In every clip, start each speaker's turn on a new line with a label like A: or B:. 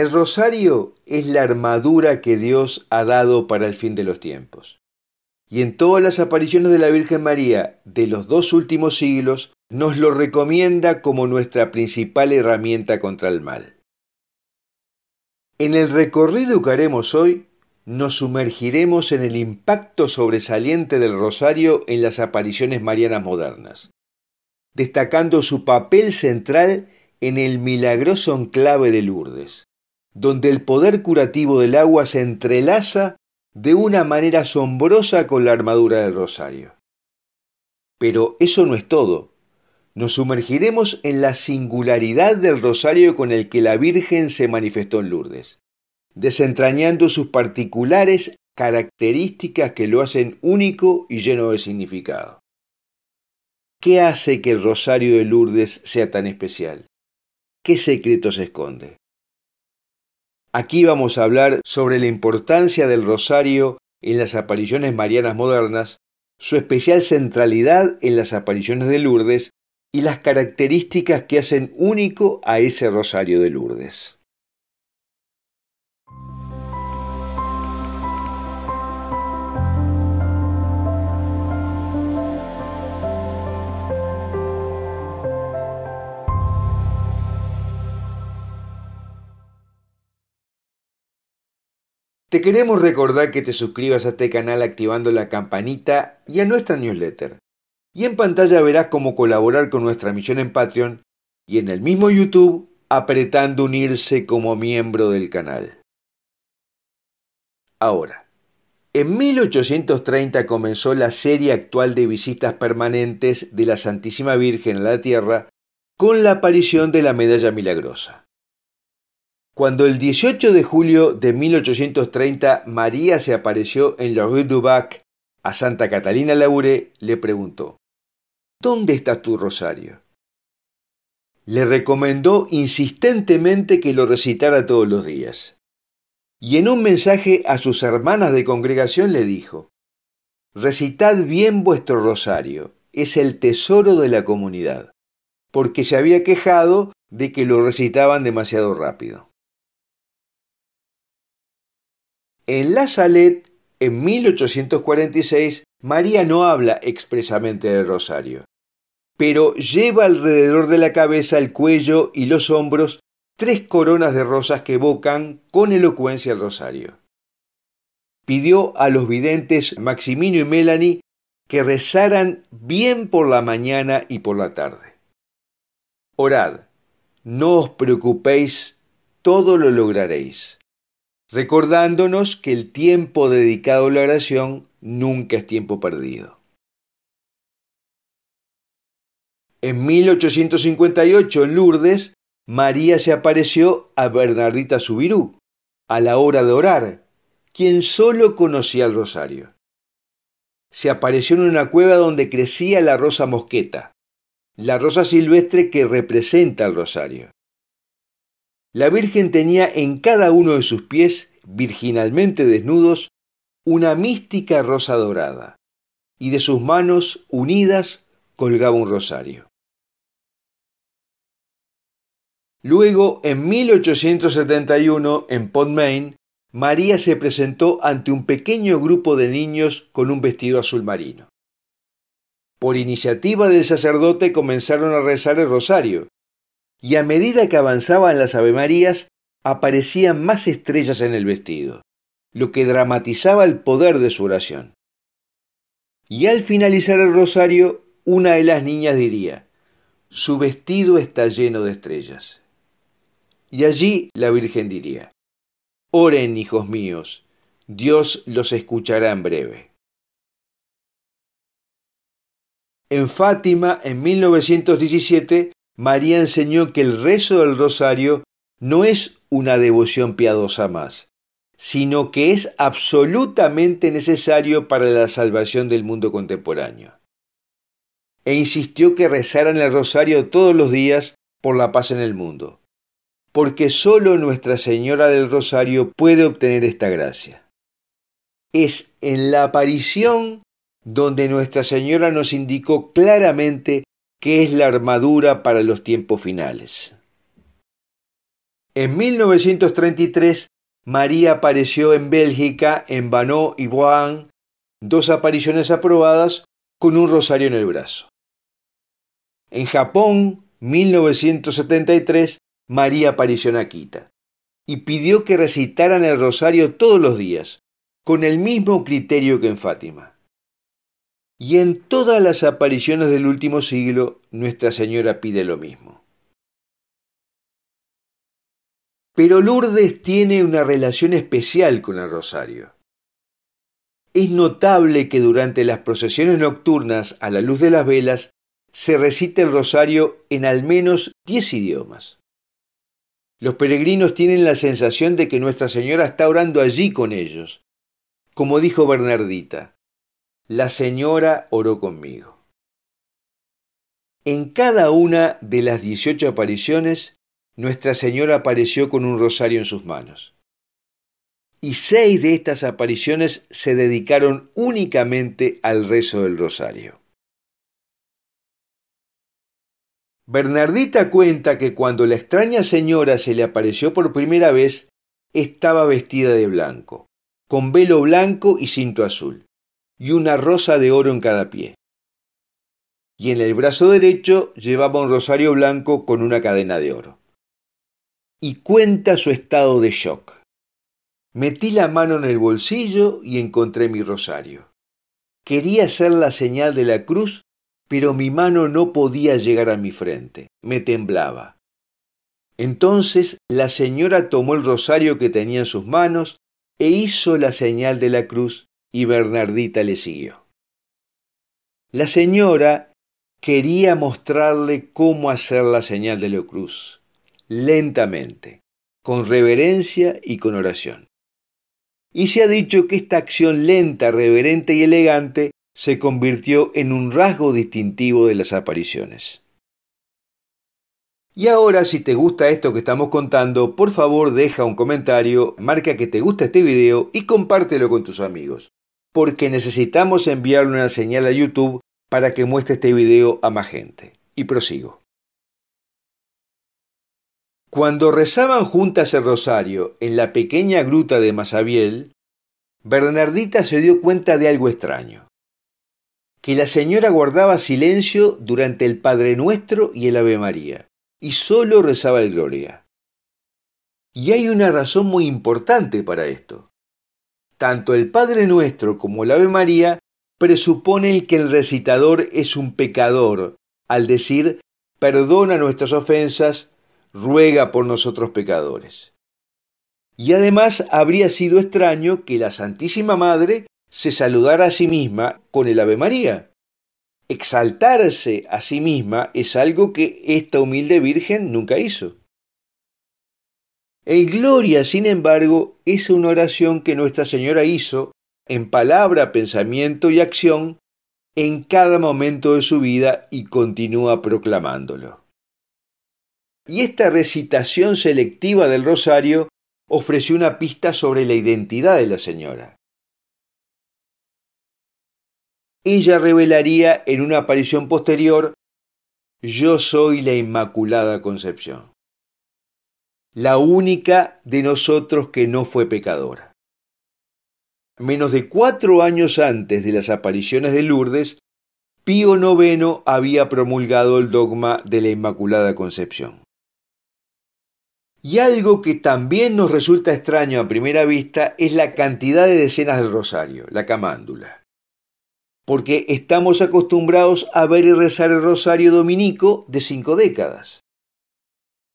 A: El rosario es la armadura que Dios ha dado para el fin de los tiempos. Y en todas las apariciones de la Virgen María de los dos últimos siglos nos lo recomienda como nuestra principal herramienta contra el mal. En el recorrido que haremos hoy, nos sumergiremos en el impacto sobresaliente del rosario en las apariciones marianas modernas, destacando su papel central en el milagroso enclave de Lourdes, donde el poder curativo del agua se entrelaza de una manera asombrosa con la armadura del rosario. Pero eso no es todo. Nos sumergiremos en la singularidad del rosario con el que la Virgen se manifestó en Lourdes, desentrañando sus particulares características que lo hacen único y lleno de significado. ¿Qué hace que el rosario de Lourdes sea tan especial? ¿Qué secreto se esconde? Aquí vamos a hablar sobre la importancia del rosario en las apariciones marianas modernas, su especial centralidad en las apariciones de Lourdes y las características que hacen único a ese rosario de Lourdes. Te queremos recordar que te suscribas a este canal activando la campanita y a nuestra newsletter. Y en pantalla verás cómo colaborar con nuestra misión en Patreon y en el mismo YouTube apretando unirse como miembro del canal. Ahora, en 1830 comenzó la serie actual de visitas permanentes de la Santísima Virgen a la Tierra con la aparición de la Medalla Milagrosa. Cuando el 18 de julio de 1830 María se apareció en la Rue du Bac a Santa Catalina Laure, le preguntó, ¿Dónde está tu rosario? Le recomendó insistentemente que lo recitara todos los días. Y en un mensaje a sus hermanas de congregación le dijo, Recitad bien vuestro rosario, es el tesoro de la comunidad, porque se había quejado de que lo recitaban demasiado rápido. En La Salette, en 1846, María no habla expresamente del Rosario, pero lleva alrededor de la cabeza, el cuello y los hombros tres coronas de rosas que evocan con elocuencia el rosario. Pidió a los videntes Maximino y Melanie que rezaran bien por la mañana y por la tarde. Orad, no os preocupéis, todo lo lograréis recordándonos que el tiempo dedicado a la oración nunca es tiempo perdido. En 1858, en Lourdes, María se apareció a Bernardita Subirú, a la hora de orar, quien solo conocía el rosario. Se apareció en una cueva donde crecía la rosa mosqueta, la rosa silvestre que representa el rosario. La Virgen tenía en cada uno de sus pies, virginalmente desnudos, una mística rosa dorada, y de sus manos unidas colgaba un rosario. Luego, en 1871, en Pontmain, María se presentó ante un pequeño grupo de niños con un vestido azul marino. Por iniciativa del sacerdote comenzaron a rezar el rosario, y a medida que avanzaban las Avemarías aparecían más estrellas en el vestido, lo que dramatizaba el poder de su oración. Y al finalizar el rosario, una de las niñas diría, su vestido está lleno de estrellas. Y allí la Virgen diría, Oren, hijos míos, Dios los escuchará en breve. En Fátima, en 1917, María enseñó que el rezo del rosario no es una devoción piadosa más, sino que es absolutamente necesario para la salvación del mundo contemporáneo. E insistió que rezaran el rosario todos los días por la paz en el mundo, porque sólo Nuestra Señora del Rosario puede obtener esta gracia. Es en la aparición donde Nuestra Señora nos indicó claramente que es la armadura para los tiempos finales. En 1933, María apareció en Bélgica, en Banó y Boan, dos apariciones aprobadas, con un rosario en el brazo. En Japón, 1973, María apareció en Akita y pidió que recitaran el rosario todos los días, con el mismo criterio que en Fátima. Y en todas las apariciones del último siglo, Nuestra Señora pide lo mismo. Pero Lourdes tiene una relación especial con el rosario. Es notable que durante las procesiones nocturnas, a la luz de las velas, se recita el rosario en al menos diez idiomas. Los peregrinos tienen la sensación de que Nuestra Señora está orando allí con ellos. Como dijo Bernardita, la señora oró conmigo. En cada una de las 18 apariciones, Nuestra Señora apareció con un rosario en sus manos. Y seis de estas apariciones se dedicaron únicamente al rezo del rosario. Bernardita cuenta que cuando la extraña señora se le apareció por primera vez, estaba vestida de blanco, con velo blanco y cinto azul y una rosa de oro en cada pie. Y en el brazo derecho llevaba un rosario blanco con una cadena de oro. Y cuenta su estado de shock. Metí la mano en el bolsillo y encontré mi rosario. Quería hacer la señal de la cruz, pero mi mano no podía llegar a mi frente, me temblaba. Entonces la señora tomó el rosario que tenía en sus manos e hizo la señal de la cruz y Bernardita le siguió. La señora quería mostrarle cómo hacer la señal de la cruz, lentamente, con reverencia y con oración. Y se ha dicho que esta acción lenta, reverente y elegante se convirtió en un rasgo distintivo de las apariciones. Y ahora, si te gusta esto que estamos contando, por favor deja un comentario, marca que te gusta este video y compártelo con tus amigos porque necesitamos enviarle una señal a YouTube para que muestre este video a más gente. Y prosigo. Cuando rezaban juntas el rosario en la pequeña gruta de Masabiel, Bernardita se dio cuenta de algo extraño. Que la señora guardaba silencio durante el Padre Nuestro y el Ave María, y sólo rezaba el Gloria. Y hay una razón muy importante para esto tanto el Padre Nuestro como el Ave María presuponen que el recitador es un pecador, al decir, perdona nuestras ofensas, ruega por nosotros pecadores. Y además habría sido extraño que la Santísima Madre se saludara a sí misma con el Ave María. Exaltarse a sí misma es algo que esta humilde Virgen nunca hizo. El Gloria, sin embargo, es una oración que Nuestra Señora hizo en palabra, pensamiento y acción en cada momento de su vida y continúa proclamándolo. Y esta recitación selectiva del rosario ofreció una pista sobre la identidad de la señora. Ella revelaría en una aparición posterior Yo soy la Inmaculada Concepción la única de nosotros que no fue pecadora. Menos de cuatro años antes de las apariciones de Lourdes, Pío IX había promulgado el dogma de la Inmaculada Concepción. Y algo que también nos resulta extraño a primera vista es la cantidad de decenas del rosario, la camándula. Porque estamos acostumbrados a ver y rezar el rosario dominico de cinco décadas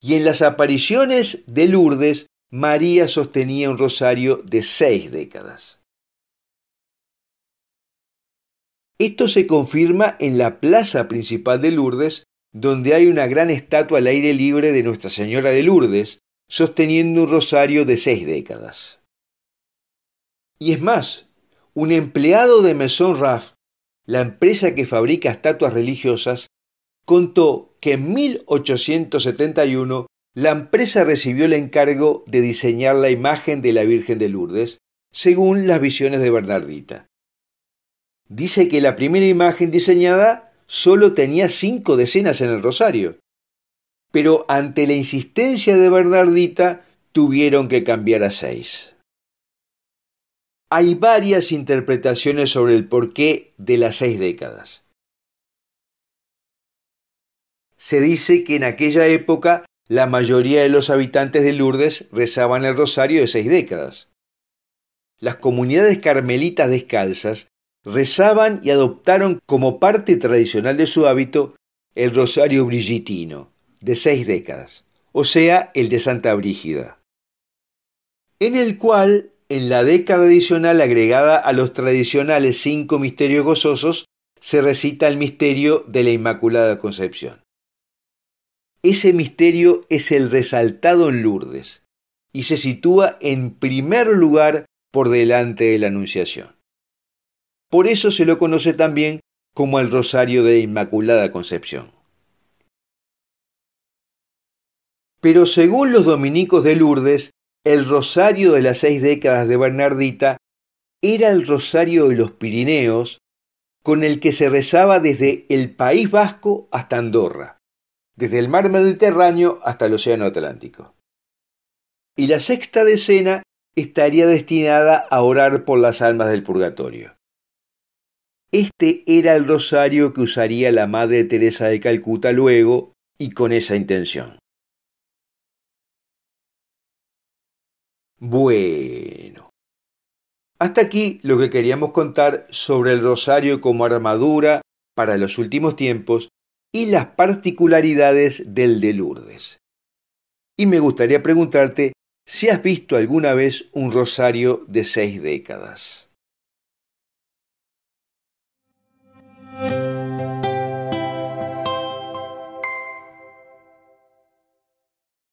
A: y en las apariciones de Lourdes, María sostenía un rosario de seis décadas. Esto se confirma en la plaza principal de Lourdes, donde hay una gran estatua al aire libre de Nuestra Señora de Lourdes, sosteniendo un rosario de seis décadas. Y es más, un empleado de Maison Raff, la empresa que fabrica estatuas religiosas, contó que en 1871 la empresa recibió el encargo de diseñar la imagen de la Virgen de Lourdes, según las visiones de Bernardita. Dice que la primera imagen diseñada solo tenía cinco decenas en el rosario, pero ante la insistencia de Bernardita tuvieron que cambiar a seis. Hay varias interpretaciones sobre el porqué de las seis décadas. Se dice que en aquella época la mayoría de los habitantes de Lourdes rezaban el rosario de seis décadas. Las comunidades carmelitas descalzas rezaban y adoptaron como parte tradicional de su hábito el rosario brigitino, de seis décadas, o sea, el de Santa Brígida, en el cual, en la década adicional agregada a los tradicionales cinco misterios gozosos, se recita el misterio de la Inmaculada Concepción. Ese misterio es el resaltado en Lourdes y se sitúa en primer lugar por delante de la Anunciación. Por eso se lo conoce también como el Rosario de Inmaculada Concepción. Pero según los dominicos de Lourdes, el Rosario de las seis décadas de Bernardita era el Rosario de los Pirineos con el que se rezaba desde el País Vasco hasta Andorra desde el mar Mediterráneo hasta el Océano Atlántico. Y la sexta decena estaría destinada a orar por las almas del purgatorio. Este era el rosario que usaría la Madre Teresa de Calcuta luego y con esa intención. Bueno. Hasta aquí lo que queríamos contar sobre el rosario como armadura para los últimos tiempos y las particularidades del de Lourdes. Y me gustaría preguntarte si has visto alguna vez un rosario de seis décadas.